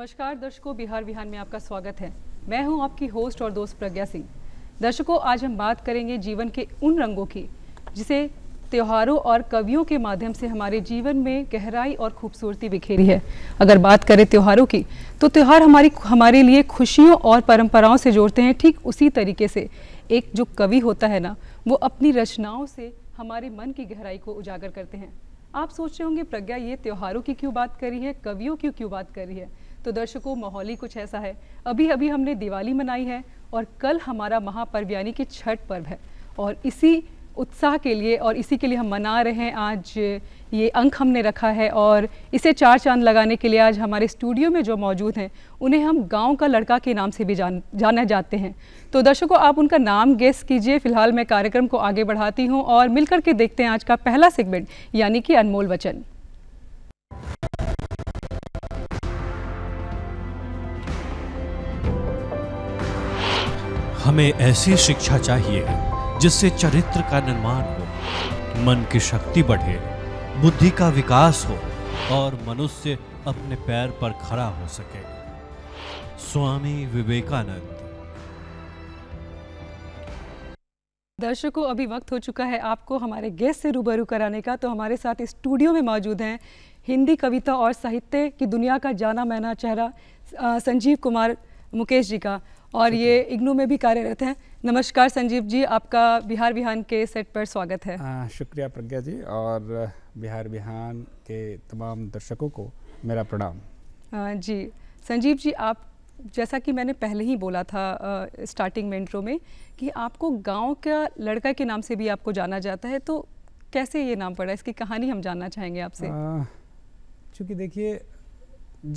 नमस्कार दर्शकों बिहार विहान में आपका स्वागत है मैं हूं आपकी होस्ट और दोस्त प्रज्ञा सिंह दर्शकों आज हम बात करेंगे जीवन के उन रंगों की जिसे त्योहारों और कवियों के माध्यम से हमारे जीवन में गहराई और खूबसूरती बिखेरी है अगर बात करें त्योहारों की तो त्यौहार हमारी हमारे लिए खुशियों और परंपराओं से जोड़ते हैं ठीक उसी तरीके से एक जो कवि होता है ना वो अपनी रचनाओं से हमारे मन की गहराई को उजागर करते हैं आप सोच रहे होंगे प्रज्ञा ये त्योहारों की क्यों बात करी है कवियों की क्यों बात करी है तो दर्शकों माहौल ही कुछ ऐसा है अभी अभी हमने दिवाली मनाई है और कल हमारा महापर्व यानी कि छठ पर्व है और इसी उत्साह के लिए और इसी के लिए हम मना रहे हैं आज ये अंक हमने रखा है और इसे चार चांद लगाने के लिए आज हमारे स्टूडियो में जो मौजूद हैं उन्हें हम गांव का लड़का के नाम से भी जान जाना जाते हैं तो दर्शकों आप उनका नाम गेस कीजिए फिलहाल मैं कार्यक्रम को आगे बढ़ाती हूँ और मिलकर के देखते हैं आज का पहला सेगमेंट यानी कि अनमोल वचन हमें ऐसी शिक्षा चाहिए जिससे चरित्र का निर्माण हो मन की शक्ति बढ़े बुद्धि का विकास हो और मनुष्य अपने पैर पर खड़ा हो सके स्वामी विवेकानंद दर्शकों अभी वक्त हो चुका है आपको हमारे गेस्ट से रूबरू कराने का तो हमारे साथ स्टूडियो में मौजूद हैं हिंदी कविता और साहित्य की दुनिया का जाना माना चेहरा संजीव कुमार मुकेश जी का और ये इग्नू में भी कार्यरत हैं नमस्कार संजीव जी आपका बिहार बिहान के सेट पर स्वागत है आ, शुक्रिया प्रज्ञा जी और बिहार बिहान के तमाम दर्शकों को मेरा प्रणाम आ, जी संजीव जी आप जैसा कि मैंने पहले ही बोला था आ, स्टार्टिंग मेंट्रो में कि आपको गांव का लड़का के नाम से भी आपको जाना जाता है तो कैसे ये नाम पड़ा इसकी कहानी हम जानना चाहेंगे आपसे चूँकि देखिए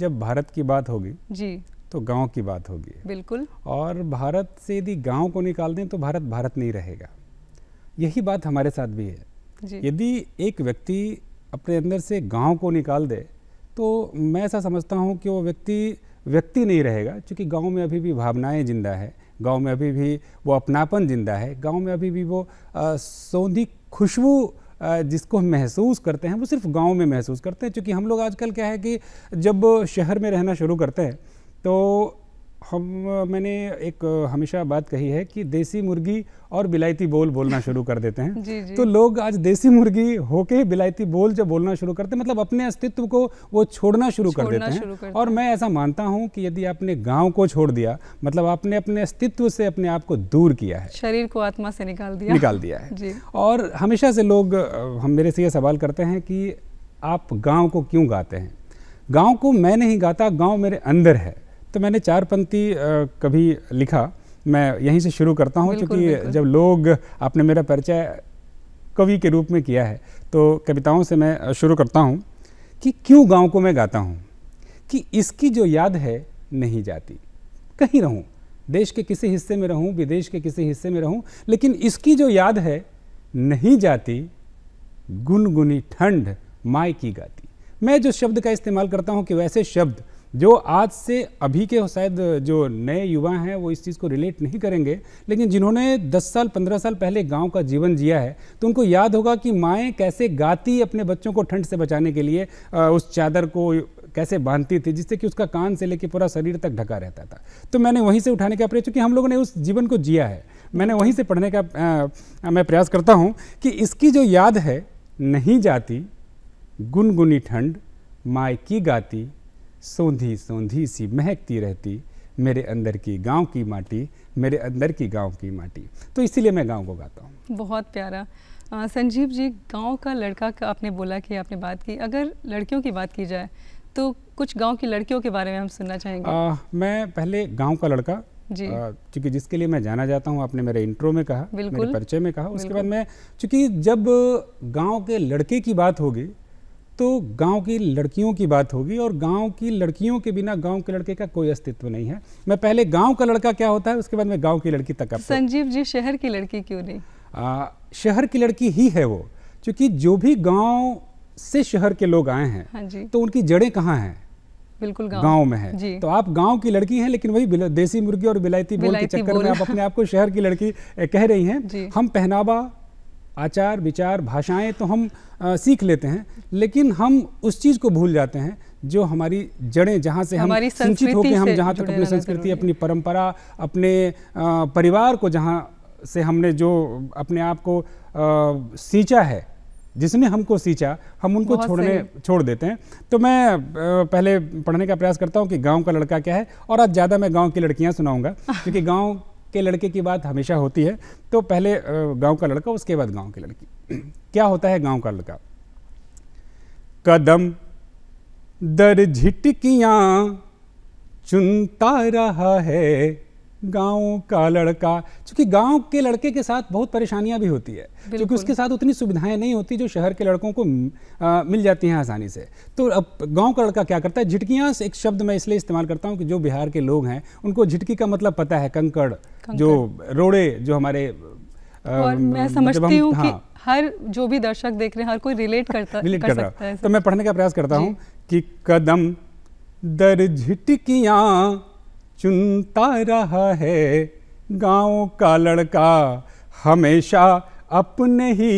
जब भारत की बात होगी जी तो गांव की बात होगी बिल्कुल और भारत से यदि गांव को निकाल दें तो भारत भारत नहीं रहेगा यही बात हमारे साथ भी है यदि एक व्यक्ति अपने अंदर से गांव को निकाल दे तो मैं ऐसा समझता हूँ कि वो व्यक्ति व्यक्ति नहीं रहेगा क्योंकि गांव में अभी भी भावनाएं जिंदा है गांव में अभी भी वो अपनापन जिंदा है गांव में अभी भी वो सौंधी खुशबू जिसको हम महसूस करते हैं वो सिर्फ गांव में महसूस करते हैं क्योंकि हम लोग आजकल क्या है कि जब शहर में रहना शुरू करते हैं तो हम मैंने एक हमेशा बात कही है कि देसी मुर्गी और बिलायती बोल बोलना शुरू कर देते हैं जी जी। तो लोग आज देसी मुर्गी होके बिलायती बोल जब बोलना शुरू करते हैं मतलब अपने अस्तित्व को वो छोड़ना शुरू कर देते हैं और मैं ऐसा मानता हूँ कि यदि आपने गांव को छोड़ दिया मतलब आपने अपने अस्तित्व से अपने आप को दूर किया है शरीर को आत्मा से निकाल दिया निकाल दिया है और हमेशा से लोग हम मेरे से ये सवाल करते हैं कि आप गाँव को क्यों गाते हैं गाँव को मैं नहीं गाता गाँव मेरे अंदर है तो मैंने चार पंक्ति कभी लिखा मैं यहीं से शुरू करता हूँ क्योंकि जब लोग आपने मेरा परिचय कवि के रूप में किया है तो कविताओं से मैं शुरू करता हूँ कि क्यों गाँव को मैं गाता हूँ कि इसकी जो याद है नहीं जाती कहीं रहूँ देश के किसी हिस्से में रहूँ विदेश के किसी हिस्से में रहूँ लेकिन इसकी जो याद है नहीं जाती गुनगुनी ठंड माय की गाती मैं जो शब्द का इस्तेमाल करता हूँ कि वैसे शब्द जो आज से अभी के शायद जो नए युवा हैं वो इस चीज़ को रिलेट नहीं करेंगे लेकिन जिन्होंने 10 साल 15 साल पहले गांव का जीवन जिया है तो उनको याद होगा कि माएँ कैसे गाती अपने बच्चों को ठंड से बचाने के लिए उस चादर को कैसे बांधती थी जिससे कि उसका कान से लेकर पूरा शरीर तक ढका रहता था तो मैंने वहीं से उठाने का प्रयास क्योंकि हम लोगों ने उस जीवन को जिया है मैंने वहीं से पढ़ने का मैं प्रयास करता हूँ कि इसकी जो याद है नहीं जाती गुनगुनी ठंड माए की गाती सौंधी सौंधी सी महकती रहती मेरे अंदर की गांव की माटी मेरे अंदर की गांव की माटी तो इसीलिए मैं गांव को गाता हूँ बहुत प्यारा आ, संजीव जी गांव का लड़का का आपने बोला कि आपने बात की अगर लड़कियों की बात की जाए तो कुछ गांव की लड़कियों के बारे में हम सुनना चाहेंगे आ, मैं पहले गांव का लड़का जी चूँकि जिसके लिए मैं जाना जाता हूँ आपने मेरे इंट्रो में कहा मेरे परिचय में कहा उसके बाद मैं चूँकि जब गाँव के लड़के की बात होगी तो गांव की लड़कियों की बात होगी और गांव की लड़कियों के बिना गांव के लड़के का कोई अस्तित्व नहीं है मैं पहले गांव का लड़का क्या होता है उसके बाद मैं गांव की लड़की तक संजीव जी शहर की लड़की क्यों नहीं आ, शहर की लड़की ही है वो क्योंकि जो भी गांव से शहर के लोग आए हैं हाँ तो उनकी जड़ें कहाँ हैं बिल्कुल गांव में है तो आप गांव की लड़की हैं लेकिन वही देसी मुर्गी और बिलायती बोल के चक्कर में आप अपने आप को शहर की लड़की कह रही हैं हम पहनावा आचार विचार भाषाएं तो हम आ, सीख लेते हैं लेकिन हम उस चीज़ को भूल जाते हैं जो हमारी जड़ें जहाँ से हम संचित होकर हम जहाँ तक अपनी संस्कृति अपनी परंपरा अपने आ, परिवार को जहाँ से हमने जो अपने आप को सींचा है जिसने हमको सींचा हम उनको छोड़ने छोड़ देते हैं तो मैं पहले पढ़ने का प्रयास करता हूँ कि गांव का लड़का क्या है और आज ज़्यादा मैं गांव की लड़कियां सुनाऊंगा क्योंकि गांव के लड़के की बात हमेशा होती है तो पहले गांव का लड़का उसके बाद गांव की लड़की क्या होता है गांव का लड़का कदम दर झिटकियाँ चुनता रहा है गांव का लड़का क्योंकि गांव के लड़के के साथ बहुत परेशानियां भी होती है क्योंकि उसके साथ उतनी सुविधाएं नहीं होती जो शहर के लड़कों को आ, मिल जाती हैं आसानी से तो अब गांव का लड़का क्या करता है झिटकियाँ एक शब्द मैं इसलिए इस्तेमाल करता हूँ कि जो बिहार के लोग हैं उनको झिटकी का मतलब पता है कंकड़ जो रोड़े जो हमारे हाँ। हर जो भी दर्शक देख रहे हैं हर कोई रिलेट करता रिलेट कर, कर सकता है तो मैं पढ़ने का प्रयास करता हूँ कि कदम दर झिटकियाँ चुनता रहा है गांव का लड़का हमेशा अपने ही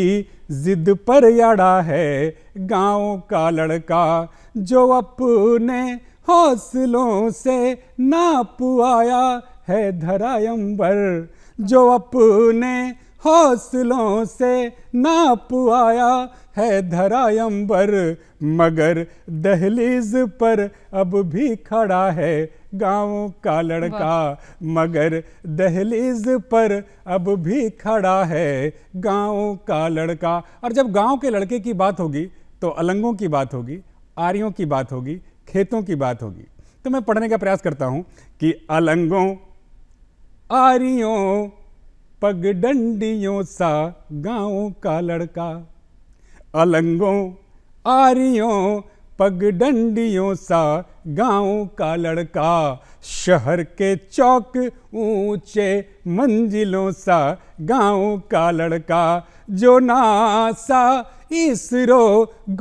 जिद पर अड़ा है गांव का लड़का जो अपने हौसलों से नाप आया है धरायम्बर जो अपने हौसलों से नाप आया है धरायम्बर मगर दहलीज पर अब भी खड़ा है गाँव का लड़का मगर दहलीज पर अब भी खड़ा है गाँव का लड़का और जब गाँव के लड़के की बात होगी तो अलंगों की बात होगी आर्यों की बात होगी खेतों की बात होगी तो मैं पढ़ने का प्रयास करता हूँ कि अलंगों आर्यों पगडंडियों सा गाँव का लड़का अलंगों आरियों पगडंडियों सा गांव का लड़का शहर के चौक ऊंचे मंजिलों सा गांव का लड़का जो नासा इसरो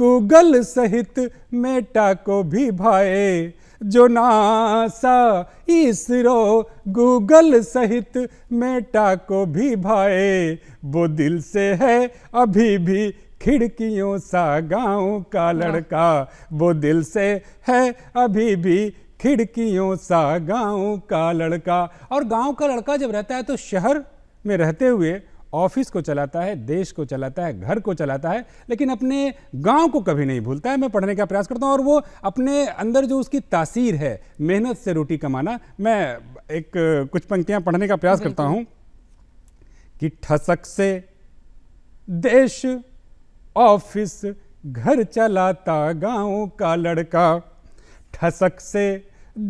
गूगल सहित मेटा को भी भाए जो नासा इसरो गूगल सहित मेटा को भी भाए वो दिल से है अभी भी खिड़कियों सा गांव का लड़का वो दिल से है अभी भी खिड़कियों सा गांव का लड़का और गांव का लड़का जब रहता है तो शहर में रहते हुए ऑफिस को चलाता है देश को चलाता है घर को चलाता है लेकिन अपने गांव को कभी नहीं भूलता है मैं पढ़ने का प्रयास करता हूं और वो अपने अंदर जो उसकी तासीर है मेहनत से रोटी कमाना मैं एक कुछ पंक्तियां पढ़ने का प्रयास करता हूं कि ठसक से देश ऑफिस घर चलाता गांव का लड़का ठसक से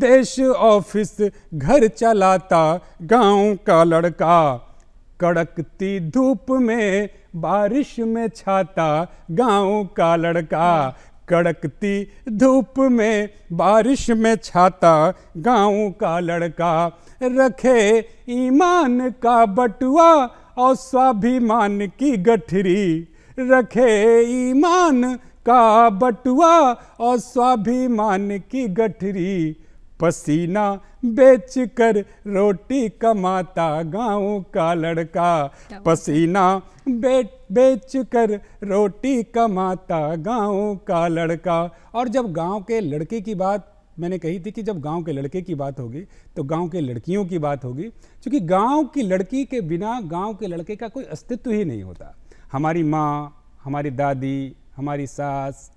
देश ऑफिस घर चलाता गांव का लड़का कड़कती धूप में बारिश में छाता गांव का लड़का कड़कती धूप में बारिश में छाता गांव का लड़का रखे ईमान का बटुआ और स्वाभिमान की गठरी रखे ईमान का बटुआ और स्वाभिमान की गठरी पसीना बेच कर रोटी कमाता गांव का लड़का पसीना बे बेच कर रोटी कमाता गांव का लड़का और जब गांव के लड़के की बात मैंने कही थी कि जब गांव के लड़के की बात होगी तो गांव के लड़कियों की बात होगी क्योंकि गांव की लड़की के बिना गांव के लड़के का कोई अस्तित्व ही नहीं होता हमारी माँ हमारी दादी हमारी सास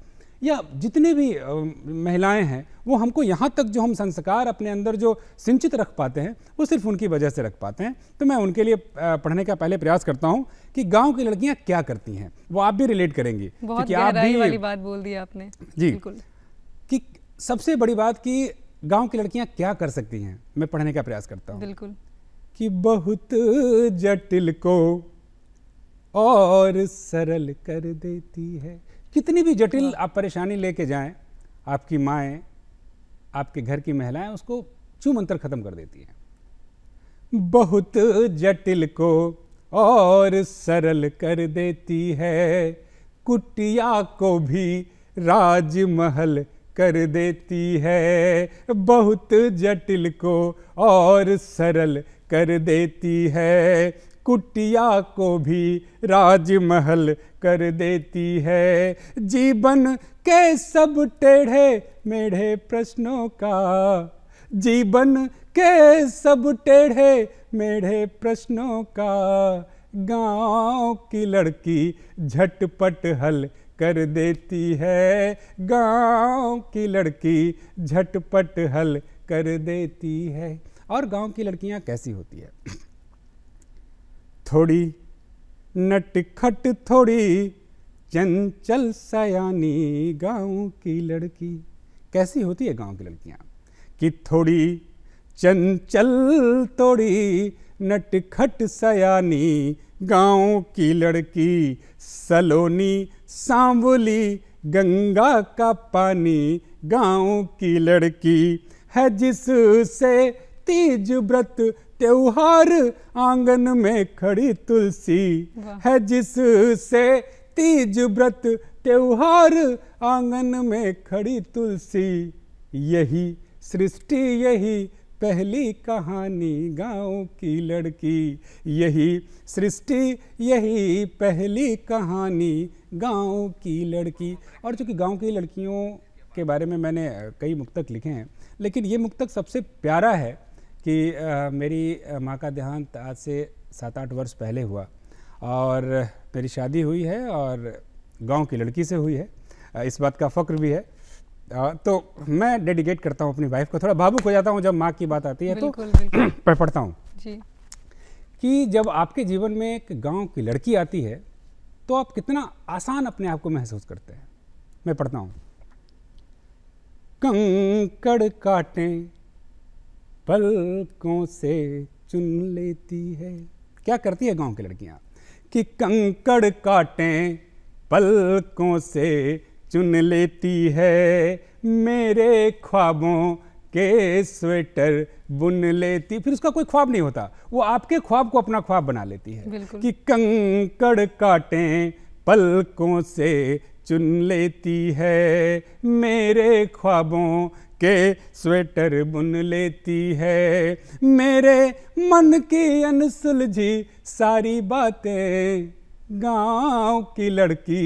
या जितने भी महिलाएं हैं वो हमको यहाँ तक जो हम संस्कार अपने अंदर जो सिंचित रख पाते हैं वो सिर्फ उनकी वजह से रख पाते हैं तो मैं उनके लिए पढ़ने का पहले प्रयास करता हूँ कि गांव की लड़कियाँ क्या करती हैं वो आप भी रिलेट करेंगी क्योंकि आप भी वाली बात बोल दी आपने जी कि सबसे बड़ी बात कि गाँव की लड़कियाँ क्या कर सकती हैं मैं पढ़ने का प्रयास करता हूँ बिल्कुल कि बहुत जटिल को और सरल कर देती है कितनी भी जटिल हाँ। आप परेशानी लेके जाएं आपकी माएँ आपके घर की महिलाएं उसको चू मंत्र खत्म कर देती हैं बहुत जटिल को और सरल कर देती है कुटिया को भी राजमहल कर देती है बहुत जटिल को और सरल कर देती है कुटिया को भी राजमहल कर देती है जीवन के सब टेढ़े मेढ़े प्रश्नों का जीवन के सब टेढ़े मेढ़े प्रश्नों का गांव की लड़की झटपट हल कर देती है गांव की लड़की झटपट हल कर देती है और गांव की लड़कियां कैसी होती है थोड़ी नटखट थोड़ी चंचल सयानी गांव की लड़की कैसी होती है गांव की लड़कियां कि थोड़ी चंचल थोड़ी नटखट सयानी गांव की लड़की सलोनी सांवली गंगा का पानी गांव की लड़की है जिससे तीज व्रत त्योहार आंगन में खड़ी तुलसी है जिससे तीज व्रत त्योहार आंगन में खड़ी तुलसी यही सृष्टि यही पहली कहानी गांव की लड़की यही सृष्टि यही पहली कहानी गांव की लड़की और चूँकि गांव की लड़कियों के बारे में मैंने कई मुक्तक लिखे हैं लेकिन ये मुक्तक सबसे प्यारा है कि आ, मेरी माँ का देहांत आज से सात आठ वर्ष पहले हुआ और मेरी शादी हुई है और गांव की लड़की से हुई है इस बात का फ़क्र भी है तो मैं डेडिकेट करता हूँ अपनी वाइफ को थोड़ा भावुक हो जाता हूँ जब माँ की बात आती है बिल्कुल, तो बिल्कुल। पढ़ता हूँ कि जब आपके जीवन में एक गांव की लड़की आती है तो आप कितना आसान अपने आप को महसूस करते हैं मैं पढ़ता हूँ कंकड़ काटें पलकों से चुन लेती है क्या करती है गांव की लड़कियां कि कंकड़ काटें पलकों से चुन लेती है मेरे ख्वाबों के स्वेटर बुन लेती फिर उसका कोई ख्वाब नहीं होता वो आपके ख्वाब को अपना ख्वाब बना लेती है कि कंकड़ काटें पलकों से चुन लेती है मेरे ख्वाबों के स्वेटर बुन लेती है मेरे मन की अनसुलझी सारी बातें गांव की लड़की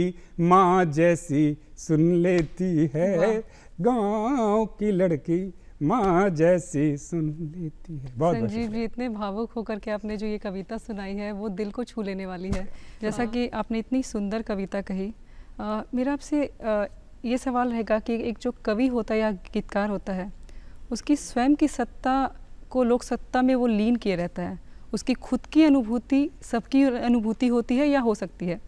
माँ जैसी सुन लेती है गांव की लड़की माँ जैसी सुन लेती है बहुत संजीव जी इतने भावुक होकर के आपने जो ये कविता सुनाई है वो दिल को छू लेने वाली है जैसा हाँ। कि आपने इतनी सुंदर कविता कही आ, मेरा आपसे ये सवाल रहेगा कि एक जो कवि होता है या गीतकार होता है उसकी स्वयं की सत्ता को लोक सत्ता में वो लीन किए रहता है उसकी खुद की अनुभूति सबकी अनुभूति होती है या हो सकती है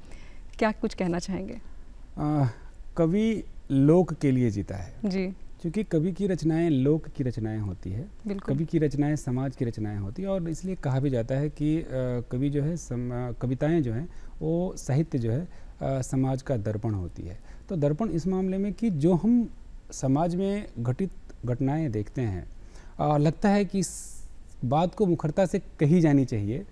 क्या कुछ कहना चाहेंगे कवि लोक के लिए जीता है जी क्योंकि कवि की रचनाएं लोक की रचनाएं होती है कवि की रचनाएं समाज की रचनाएं होती है और इसलिए कहा भी जाता है कि कवि जो है कविताएं जो हैं वो साहित्य जो है आ, समाज का दर्पण होती है तो दर्पण इस मामले में कि जो हम समाज में घटित घटनाएं देखते हैं आ, लगता है कि इस बात को मुखरता से कही जानी चाहिए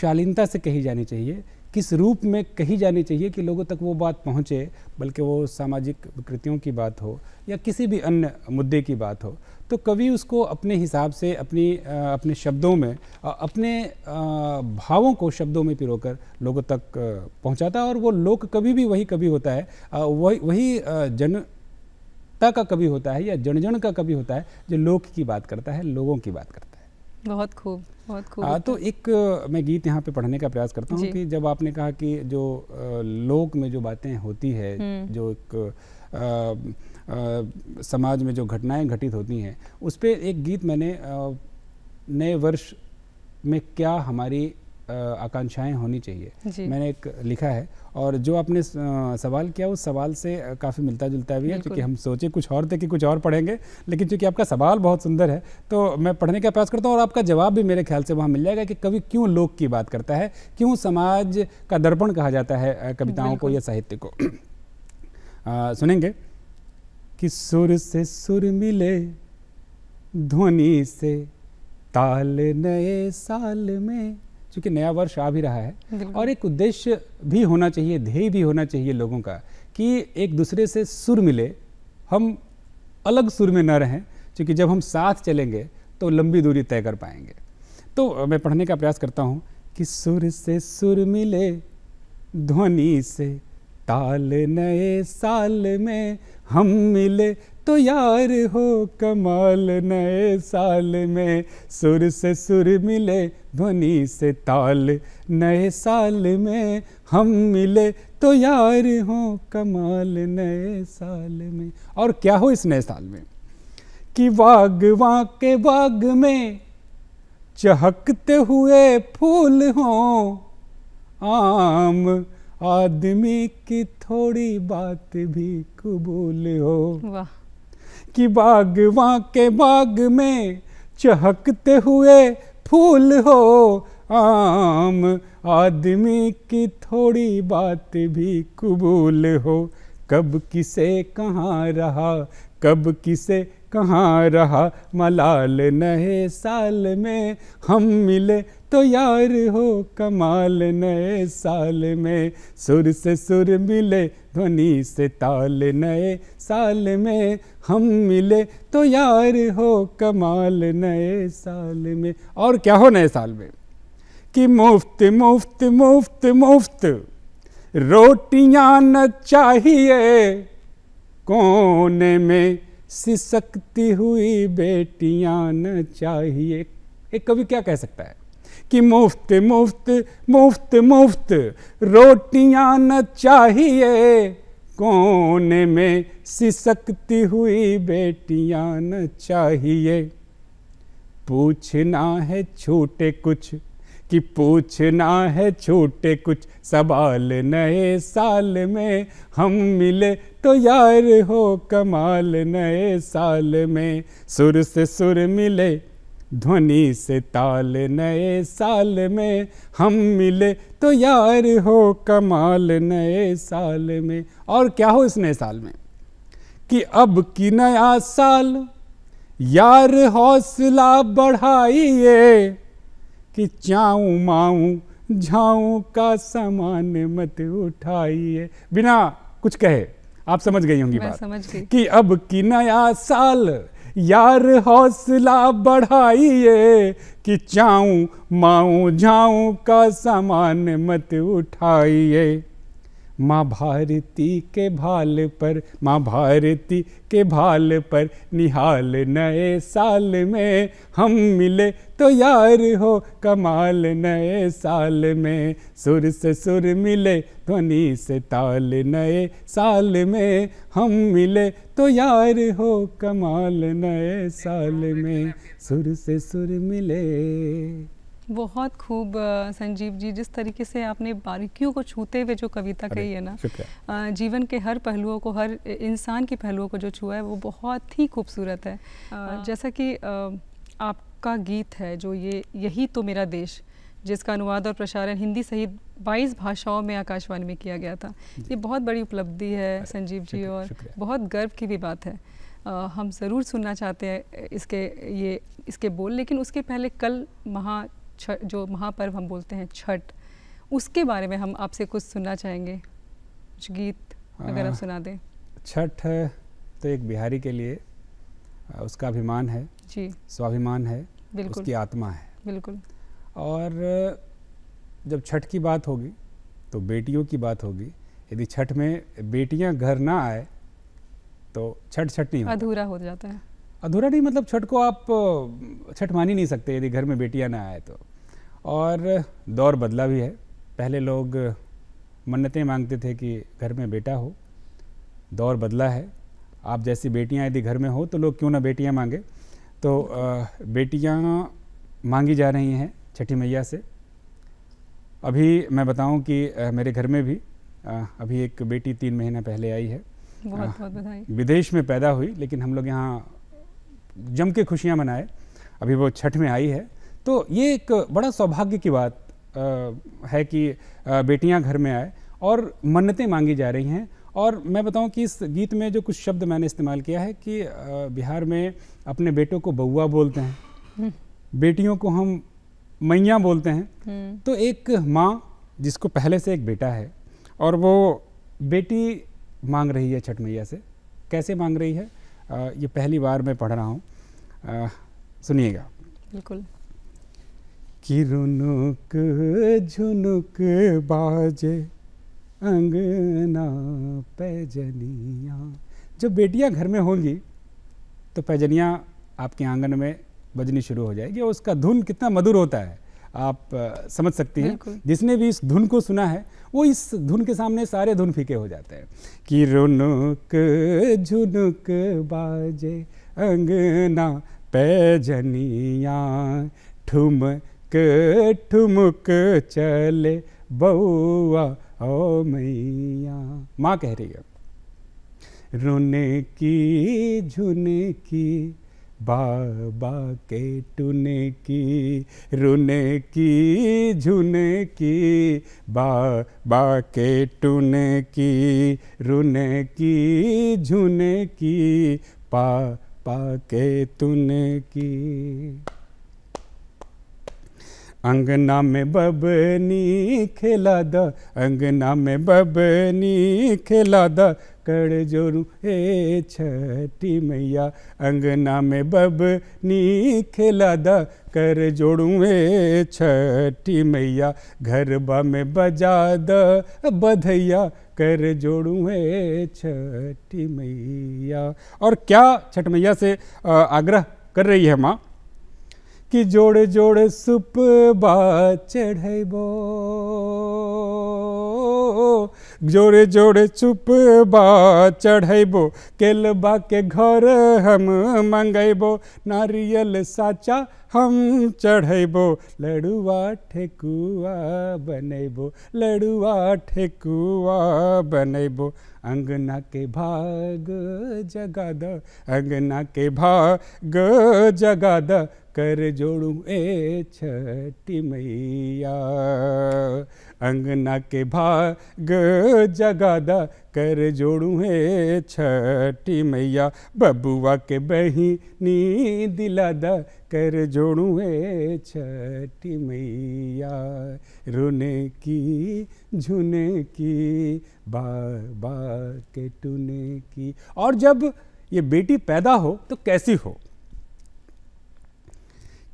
शालीनता से कही जानी चाहिए किस रूप में कही जानी चाहिए कि लोगों तक वो बात पहुँचे बल्कि वो सामाजिक कृतियों की बात हो या किसी भी अन्य मुद्दे की बात हो तो कवि उसको अपने हिसाब से अपनी अपने शब्दों में अपने भावों को शब्दों में पिरोकर लोगों तक पहुंचाता है और वो लोक कभी भी वही कभी होता है वही वही जन जनता का कवि होता है या जन का कभी होता है जो लोक की बात करता है लोगों की बात करता है बहुत खूब बहुत खूब हाँ तो एक मैं गीत यहाँ पे पढ़ने का प्रयास करता हूँ कि जब आपने कहा कि जो लोक में जो बातें होती है हम्म। जो एक आ, आ, समाज में जो घटनाएं घटित होती हैं उस पर एक गीत मैंने नए वर्ष में क्या हमारी आकांक्षाएं होनी चाहिए मैंने एक लिखा है और जो आपने सवाल किया उस सवाल से काफ़ी मिलता जुलता भी है क्योंकि हम सोचे कुछ और थे कि कुछ और पढ़ेंगे लेकिन चूंकि आपका सवाल बहुत सुंदर है तो मैं पढ़ने का प्रयास करता हूँ और आपका जवाब भी मेरे ख्याल से वहाँ मिल जाएगा कि कवि क्यों लोक की बात करता है क्यों समाज का दर्पण कहा जाता है कविताओं को या साहित्य को सुनेंगे कि सुर से सुर मिले ध्वनि से ताल नए साल में चूँकि नया वर्ष आ भी रहा है और एक उद्देश्य भी होना चाहिए ध्येय भी होना चाहिए लोगों का कि एक दूसरे से सुर मिले हम अलग सुर में न रहें क्योंकि जब हम साथ चलेंगे तो लंबी दूरी तय कर पाएंगे तो मैं पढ़ने का प्रयास करता हूँ कि सुर से सुर मिले ध्वनि से ताल नए साल में हम मिले तो यार हो कमाल नए साल में सुर से सुर मिले ध्वनि से ताल नए साल में हम मिले तो यार हो कमाल नए साल में और क्या हो इस नए साल में कि वागवा के बाग में चहकते हुए फूल हो आम आदमी की थोड़ी बात भी कबूल हो वाह कि बागवा के बाग में चहकते हुए फूल हो आम आदमी की थोड़ी बात भी कबूल हो कब किसे कहाँ रहा कब किसे कहाँ रहा मलाल नए साल में हम मिले तो यार हो कमाल नए साल में सुर से सुर मिले ध्वनि से ताल नए साल में हम मिले तो यार हो कमाल नए साल में और क्या हो नए साल में कि मुफ्त मुफ्त मुफ्त मुफ्त रोटियां न चाहिए कोने में सिसकती हुई बेटियां न चाहिए एक कवि क्या कह सकता है कि मुफ्त मुफ्त मुफ्त मुफ्त रोटियां न चाहिए कोने में सिसकती हुई बेटियां न चाहिए पूछना है छोटे कुछ कि पूछना है छोटे कुछ सवाल नए साल में हम मिले तो यार हो कमाल नए साल में सुर से सुर मिले ध्वनि से ताल नए साल में हम मिले तो यार हो कमाल नए साल में और क्या हो इस नए साल में कि अब की नया साल यार हौसला बढ़ाइए कि चाऊ माऊ झाऊ का सामान मत उठाइए बिना कुछ कहे आप समझ गई होंगी बात समझ गई कि अब की नया साल यार हौसला बढ़ाइए कि चाऊ माऊ झाऊ का सामान मत उठाइए माँ भारती के भाल पर माँ भारती के भाल पर निहाल नए साल में हम मिले तो यार हो कमाल नए साल में सुर से सुर मिले ध्वनि से ताल नए साल में हम मिले तो यार हो कमाल नए साल में सुर से सुर मिले बहुत खूब संजीव जी जिस तरीके से आपने बारीकियों को छूते हुए जो कविता कही है ना जीवन के हर पहलुओं को हर इंसान के पहलुओं को जो छुआ है वो बहुत ही खूबसूरत है हाँ। जैसा कि आपका गीत है जो ये यही तो मेरा देश जिसका अनुवाद और प्रसारण हिंदी सहित 22 भाषाओं में आकाशवाणी में किया गया था ये बहुत बड़ी उपलब्धि है संजीव जी और बहुत गर्व की भी बात है आ, हम ज़रूर सुनना चाहते हैं इसके ये इसके बोल लेकिन उसके पहले कल महा जो महापर्व हम बोलते हैं छठ उसके बारे में हम आपसे कुछ सुनना चाहेंगे कुछ गीत अगर आप हाँ। सुना दें छठ तो एक बिहारी के लिए उसका अभिमान है जी स्वाभिमान है उसकी आत्मा है बिल्कुल और जब छठ की बात होगी तो बेटियों की बात होगी यदि छठ में बेटियां घर ना आए तो छठ छठ नहीं अधूरा हो जाता है अधूरा नहीं मतलब छठ को आप छठ मान ही नहीं सकते यदि घर में बेटियां ना आए तो और दौर बदला भी है पहले लोग मन्नतें मांगते थे कि घर में बेटा हो दौर बदला है आप जैसी बेटियां यदि घर में हो तो लोग क्यों ना बेटियां मांगे तो बेटियां मांगी जा रही हैं छठी मैया से अभी मैं बताऊं कि मेरे घर में भी अभी एक बेटी तीन महीना पहले आई है बहुत बहुत बधाई विदेश में पैदा हुई लेकिन हम लोग यहाँ जम के खुशियाँ मनाए अभी वो छठ में आई है तो ये एक बड़ा सौभाग्य की बात आ, है कि बेटियाँ घर में आए और मन्नतें मांगी जा रही हैं और मैं बताऊं कि इस गीत में जो कुछ शब्द मैंने इस्तेमाल किया है कि बिहार में अपने बेटों को बउआ बोलते हैं हम्म। बेटियों को हम मैया बोलते हैं हम्म। तो एक माँ जिसको पहले से एक बेटा है और वो बेटी मांग रही है छठ मैया से कैसे मांग रही है ये पहली बार मैं पढ़ रहा हूँ सुनिएगा बिल्कुल किरुनुक झुनुक बाजे अंगना पैजनिया जो बेटियाँ घर में होंगी तो पैजनिया आपके आंगन में बजनी शुरू हो जाएगी और उसका धुन कितना मधुर होता है आप समझ सकती हैं जिसने भी इस धुन को सुना है वो इस धुन के सामने सारे धुन फीके हो जाते हैं कि रुनुक झुनुक बाजे अंगना पैजनिया ठुमक ठुमक चले बउआ ओ मैया माँ कह रही है रुने की झुने की बाबा के टुने की रुने की झुने की बाबा के टुने की रुने की झुने की पा पा के तुने की अंगना में बबनी खेला दा अंगना में बबनी खेला दा कर जोरू हे छठी मैया अंगना में नी खेला दा कर जोड़ू हे छठी मैया घरबा में बजा द बधैया कर जोड़ू हे छठी मैया और क्या छठ मैया से आग्रह कर रही है माँ कि जोड़े जोड़े सुप चढ़बो जोड़े जोड़े चुप बा चढ़बो केलबा के घर हम मंगेबो नारियल साचा हम चढ़ेबो लड़ुआ ठेकुआ बनेबो लड़ुआ ठेकुआ बनेबो अंगना के भाग जगा द अंगना के भाग जगा द कर जोड़ू ए छठी मैया अंगना के भाग जगादा कर जोड़ू ए छठी मैया बबुआ के बहिनी दिलादा कर जोड़ू ए छठी मैया रोने की झुने की बाबा के टुने की और जब ये बेटी पैदा हो तो कैसी हो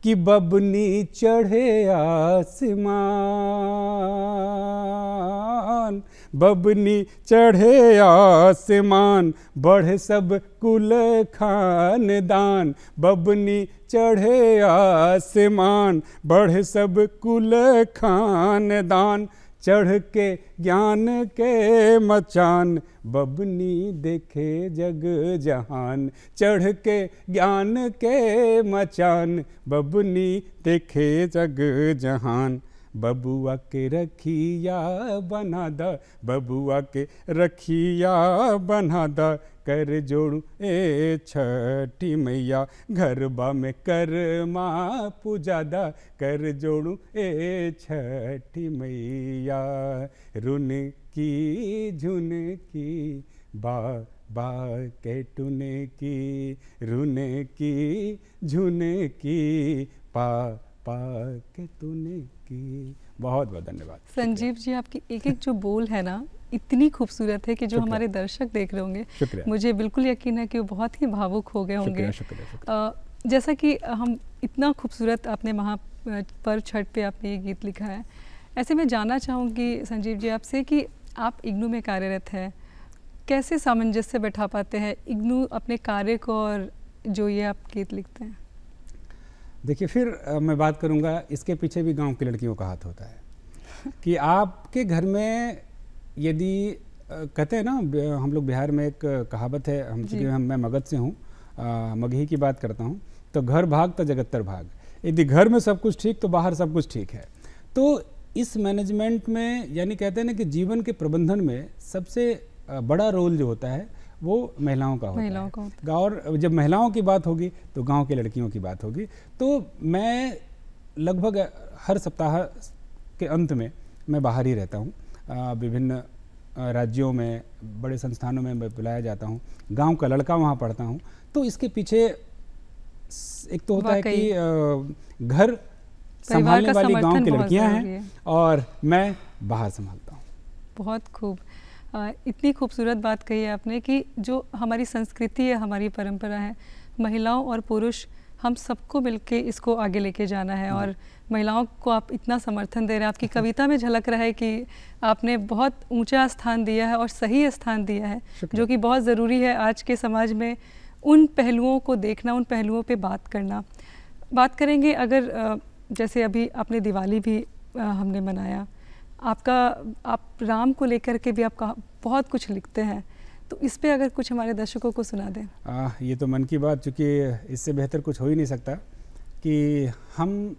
कि बबनी चढ़े आसमान बबनी चढ़े आसमान बढ़े सब कुल खानदान बबनी चढ़े आसमान बढ़े सब कुल खानदान चढ़ के ज्ञान के मचान बबनी देखे जग जहान चढ़ के ज्ञान के मचान बबनी देखे जग जहान बबुआ के रखिया बना द बबुआ के रखिया बना द कर जोड़ू ए छठी मैया घरबा में कर माँ पूजा द कर जोड़ू ए छठी मैया रुन की झुन की बा बा के टुने की रुन की झुन की पा पा के तूने की बहुत बहुत धन्यवाद संजीव जी आपकी एक एक जो बोल है ना इतनी खूबसूरत है कि जो हमारे दर्शक देख रहे होंगे मुझे बिल्कुल यकीन है कि वो बहुत ही भावुक हो गए होंगे जैसा कि हम इतना खूबसूरत आपने वहाँ पर छठ पे आपने ये गीत लिखा है ऐसे मैं जानना चाहूँगी संजीव जी आपसे कि आप इग्नू में कार्यरत हैं कैसे सामंजस्य बैठा पाते हैं इग्नू अपने कार्य को और जो ये आप गीत लिखते हैं देखिए फिर आ, मैं बात करूँगा इसके पीछे भी गांव की लड़कियों का हाथ होता है कि आपके घर में यदि कहते हैं ना हम लोग बिहार में एक कहावत है हम चूँकि हम मैं मगध से हूँ मगही की बात करता हूँ तो घर भाग तो जगत्तर भाग यदि घर में सब कुछ ठीक तो बाहर सब कुछ ठीक है तो इस मैनेजमेंट में यानी कहते हैं ना कि जीवन के प्रबंधन में सबसे बड़ा रोल जो होता है वो महिलाओं का होता महिलाओं का होता और जब महिलाओं की बात होगी तो गांव की लड़कियों की बात होगी तो मैं लगभग हर सप्ताह के अंत में मैं बाहर ही रहता हूँ विभिन्न राज्यों में बड़े संस्थानों में मैं बुलाया जाता हूँ गांव का लड़का वहाँ पढ़ता हूँ तो इसके पीछे एक तो होता है कि घर संभालने वाली गांव की लड़कियाँ हैं और मैं बाहर संभालता हूँ बहुत खूब इतनी खूबसूरत बात कही है आपने कि जो हमारी संस्कृति है हमारी परंपरा है महिलाओं और पुरुष हम सबको मिलके इसको आगे लेके जाना है और महिलाओं को आप इतना समर्थन दे रहे हैं आपकी कविता में झलक रहा है कि आपने बहुत ऊंचा स्थान दिया है और सही स्थान दिया है जो कि बहुत ज़रूरी है आज के समाज में उन पहलुओं को देखना उन पहलुओं पे बात करना बात करेंगे अगर जैसे अभी आपने दिवाली भी हमने मनाया आपका आप राम को लेकर के भी आप बहुत कुछ लिखते हैं तो इस पे अगर कुछ हमारे दर्शकों को सुना दें आ, ये तो मन की बात चूँकि इससे बेहतर कुछ हो ही नहीं सकता कि हम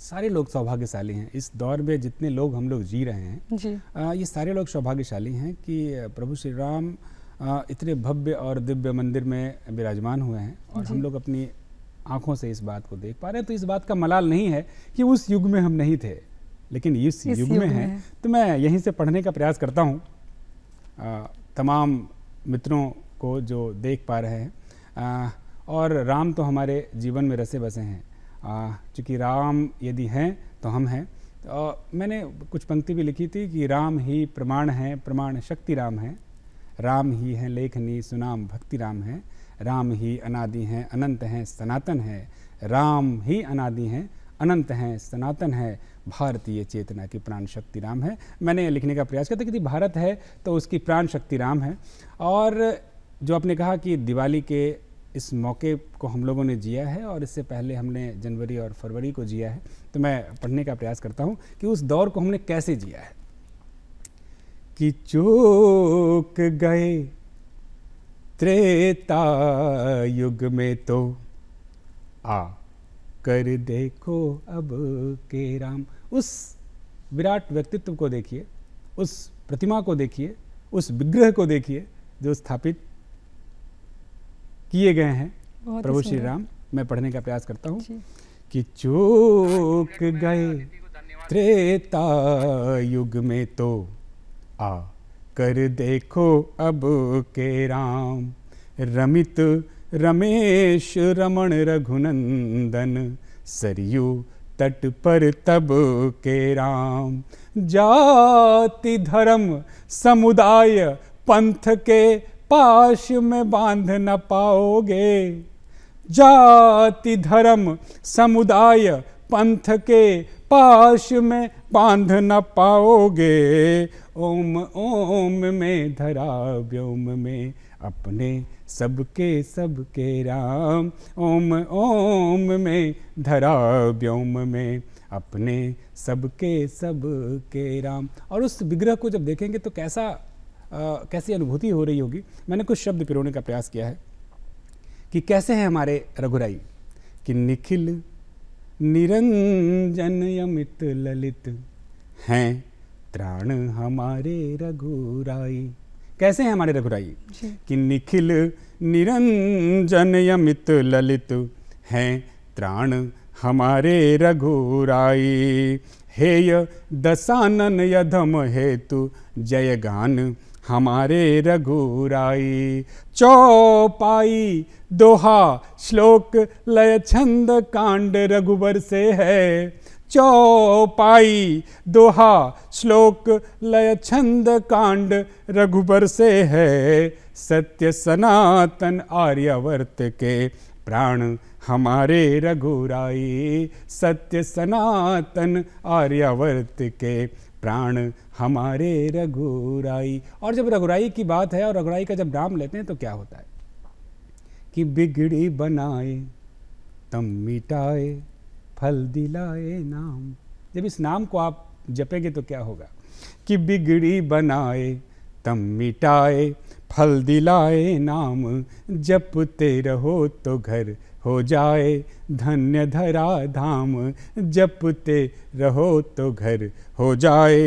सारे लोग सौभाग्यशाली हैं इस दौर में जितने लोग हम लोग जी रहे हैं जी आ, ये सारे लोग सौभाग्यशाली हैं कि प्रभु श्री राम आ, इतने भव्य और दिव्य मंदिर में विराजमान हुए हैं और हम लोग अपनी आँखों से इस बात को देख पा रहे हैं तो इस बात का मलाल नहीं है कि उस युग में हम नहीं थे लेकिन इस, इस युग, युग में है तो मैं यहीं से पढ़ने का प्रयास करता हूँ तमाम मित्रों को जो देख पा रहे हैं आ, और राम तो हमारे जीवन में रसे बसे हैं चूँकि राम यदि हैं तो हम हैं तो मैंने कुछ पंक्ति भी लिखी थी कि राम ही प्रमाण है प्रमाण शक्ति राम है राम ही हैं लेखनी सुनाम भक्ति राम है राम ही अनादि हैं अनंत हैं सनातन है राम ही अनादि हैं अनंत हैं सनातन है भारतीय चेतना की प्राण शक्ति राम है मैंने लिखने का प्रयास किया था कि भारत है तो उसकी प्राण शक्ति राम है और जो आपने कहा कि दिवाली के इस मौके को हम लोगों ने जिया है और इससे पहले हमने जनवरी और फरवरी को जिया है तो मैं पढ़ने का प्रयास करता हूँ कि उस दौर को हमने कैसे जिया है कि चूक गए त्रेता युग में तो आ कर देखो अब के राम उस विराट व्यक्तित्व को देखिए उस प्रतिमा को देखिए उस विग्रह को देखिए जो स्थापित किए गए हैं प्रभु श्री राम मैं पढ़ने का प्रयास करता हूँ कि चूक गए त्रेता युग में तो आ कर देखो अब के राम रमित रमेश रमण रघुनंदन सरयू तट पर तब के राम जाति धर्म समुदाय पंथ के पाश में बांध न पाओगे जाति धर्म समुदाय पंथ के पाश में बांध न पाओगे ओम ओम में धरा व्योम में अपने सबके सबके राम ओम ओम में धरा व्योम में अपने सबके सबके राम और उस विग्रह को जब देखेंगे तो कैसा आ, कैसी अनुभूति हो रही होगी मैंने कुछ शब्द पिरोने का प्रयास किया है कि कैसे हैं हमारे रघुराई कि निखिल निरंजन यमित ललित हैं प्राण हमारे रघुराई कैसे हैं हमारे रघुराई कि निखिल निरंजन यमित ललित हैं त्राण हमारे रघुराई हेय दसानन यधम हेतु जय गान हमारे रघुराई चौपाई दोहा श्लोक लय छंद कांड रघुवर से है चौपाई दोहा श्लोक लय छंद कांड रघुबर से है सत्य सनातन आर्यवर्त के प्राण हमारे रघुराई सत्य सनातन आर्यवर्त के प्राण हमारे रघुराई और जब रघुराई की बात है और रघुराई का जब नाम लेते हैं तो क्या होता है कि बिगड़ी बनाए तम मिटाए फल दिलाए नाम जब इस नाम को आप जपेंगे तो क्या होगा कि बिगड़ी बनाए तम मिटाए फल दिलाए नाम जपते रहो तो घर हो जाए धन्य धरा धाम जपते रहो तो घर हो जाए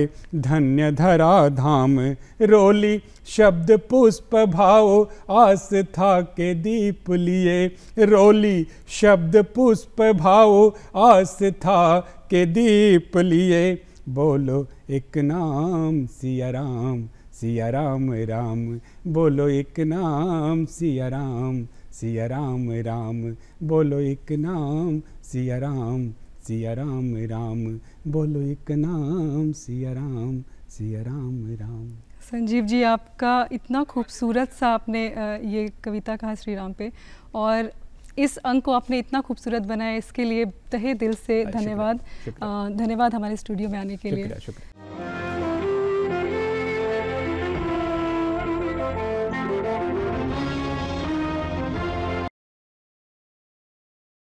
धन्य धरा धाम रोली शब्द पुष्प भाव आस्था के दीप लिए रोली शब्द पुष्प भाव आस्था के दीप लिए बोलो एक नाम सिया राम सिया राम राम बोलो एक नाम सिया राम सिया राम राम बोलो एक नाम सिया राम सिया राम राम बोलो एक नाम सिया राम सिया राम राम संजीव जी आपका इतना खूबसूरत सा आपने ये कविता कहा श्री राम पे और इस अंक को आपने इतना खूबसूरत बनाया इसके लिए तहे दिल से धन्यवाद धन्यवाद हमारे स्टूडियो में आने के लिए शुक्रिया।